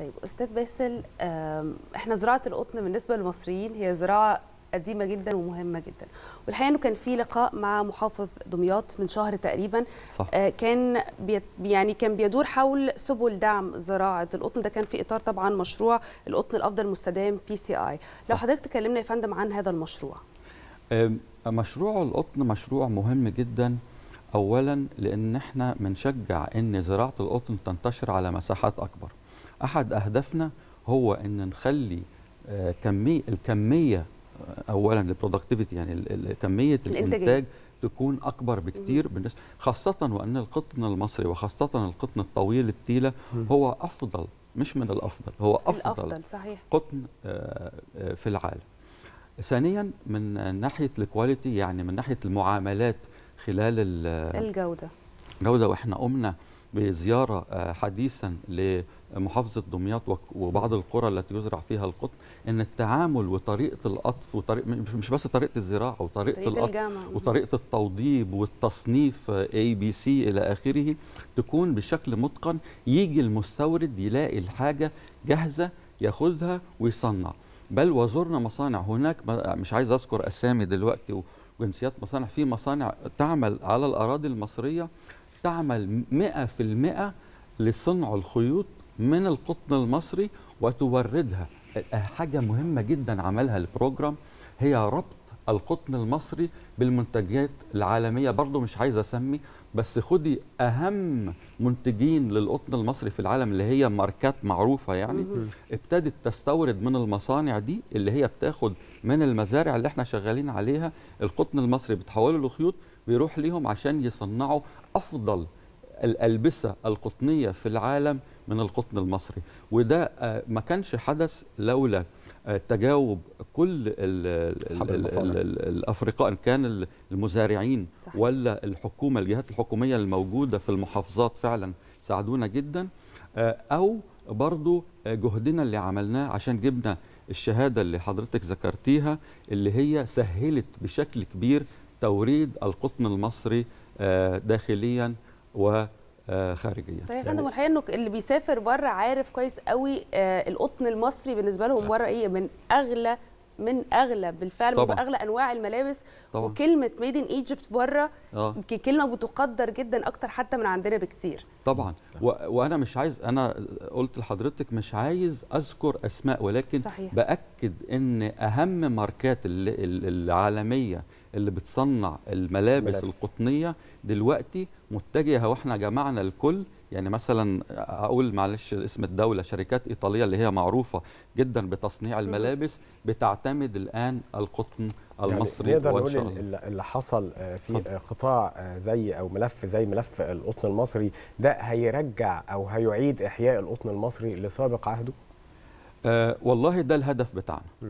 طيب استاذ باسل احنا زراعه القطن بالنسبه للمصريين هي زراعه قديمه جدا ومهمه جدا والحقيقه انه كان في لقاء مع محافظ دمياط من شهر تقريبا صح. آه، كان بي يعني كان بيدور حول سبل دعم زراعه القطن ده كان في اطار طبعا مشروع القطن الافضل المستدام بي سي اي لو حضرتك تكلمنا يا فندم عن هذا المشروع مشروع القطن مشروع مهم جدا اولا لان احنا بنشجع ان زراعه القطن تنتشر على مساحات اكبر أحد أهدافنا هو أن نخلي آه، كمية الكمية آه، أولا البرودكتيفيتي يعني كمية الإنتاج تكون أكبر بكثير بالنسبة خاصة وأن القطن المصري وخاصة القطن الطويل التيلة هو أفضل مش من الأفضل هو أفضل الأفضل صحيح. قطن آه، في العالم ثانيا من ناحية الكواليتي يعني من ناحية المعاملات خلال الجودة جودة وإحنا قمنا بزيارة آه، حديثا لمحافظة دمياط وبعض القرى التي يزرع فيها القطن أن التعامل وطريقة القطف وطريق مش بس طريقة الزراعة وطريقة القطف وطريقة التوضيب والتصنيف اي بي سي إلى آخره تكون بشكل متقن يجي المستورد يلاقي الحاجة جاهزة ياخدها ويصنع بل وزرنا مصانع هناك مش عايز أذكر أسامي دلوقتي وجنسيات مصانع في مصانع تعمل على الأراضي المصرية تعمل 100% لصنع الخيوط من القطن المصري وتوردها حاجة مهمة جدا عملها البروجرام هي ربط القطن المصري بالمنتجات العالمية برضو مش عايز أسمي بس خدي أهم منتجين للقطن المصري في العالم اللي هي ماركات معروفة يعني ابتدت تستورد من المصانع دي اللي هي بتاخد من المزارع اللي احنا شغالين عليها القطن المصري بتحوله لخيوط بيروح ليهم عشان يصنعوا أفضل الألبسة القطنية في العالم من القطن المصري وده آه، ما كانش حدث لولا آه، تجاوب كل ال إن الافرقاء كان المزارعين صح. ولا الحكومه الجهات الحكوميه الموجوده في المحافظات فعلا ساعدونا جدا آه، او برضو جهدنا اللي عملناه عشان جبنا الشهاده اللي حضرتك ذكرتيها اللي هي سهلت بشكل كبير توريد القطن المصري داخليا و صحيح يا يعني فندم الحقيقه انه اللي بيسافر بره عارف كويس قوي آه، القطن المصري بالنسبه لهم بره ايه من اغلى من اغلى بالفعل طبعا. اغلى انواع الملابس طبعا. وكلمه ميد ان ايجيبت بره آه. كلمه بتقدر جدا اكتر حتى من عندنا بكتير طبعا و... وانا مش عايز انا قلت لحضرتك مش عايز اذكر اسماء ولكن صحيح. باكد ان اهم ماركات العالميه اللي بتصنع الملابس, الملابس. القطنيه دلوقتي متجهه واحنا جمعنا الكل يعني مثلا اقول معلش اسم الدوله شركات ايطاليه اللي هي معروفه جدا بتصنيع الملابس بتعتمد الان القطن يعني المصري يعني نقدر نقول اللي حصل آه، في قطاع آه، زي او ملف زي ملف القطن المصري ده هيرجع او هيعيد احياء القطن المصري لسابق عهده آه والله ده الهدف بتاعنا م.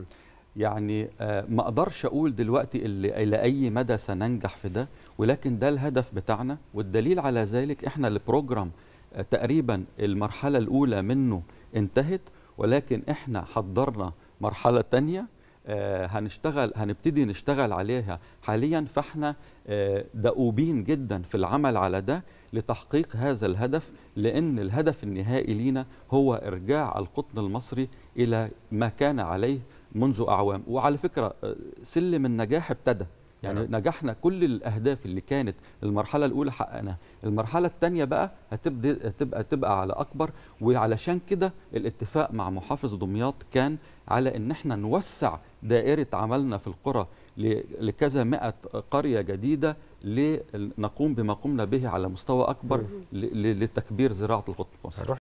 يعني آه، ما اقدرش اقول دلوقتي الى اي مدى سننجح في ده ولكن ده الهدف بتاعنا والدليل على ذلك احنا البروجرام آه، تقريبا المرحله الاولى منه انتهت ولكن احنا حضرنا مرحله ثانيه آه، هنشتغل هنبتدي نشتغل عليها حاليا فاحنا دؤوبين جدا في العمل على ده لتحقيق هذا الهدف لان الهدف النهائي لينا هو ارجاع القطن المصري الى ما كان عليه منذ اعوام وعلى فكره آه، سلم النجاح ابتدى يعني نعم. نجحنا كل الاهداف اللي كانت المرحله الاولى حققناها المرحله الثانيه بقى هتبدا هتبقى تبقى على اكبر وعلشان كده الاتفاق مع محافظ دمياط كان على ان احنا نوسع دائره عملنا في القرى لكذا مئة قرية جديدة لنقوم بما قمنا به على مستوى أكبر لتكبير زراعة القطن الفصل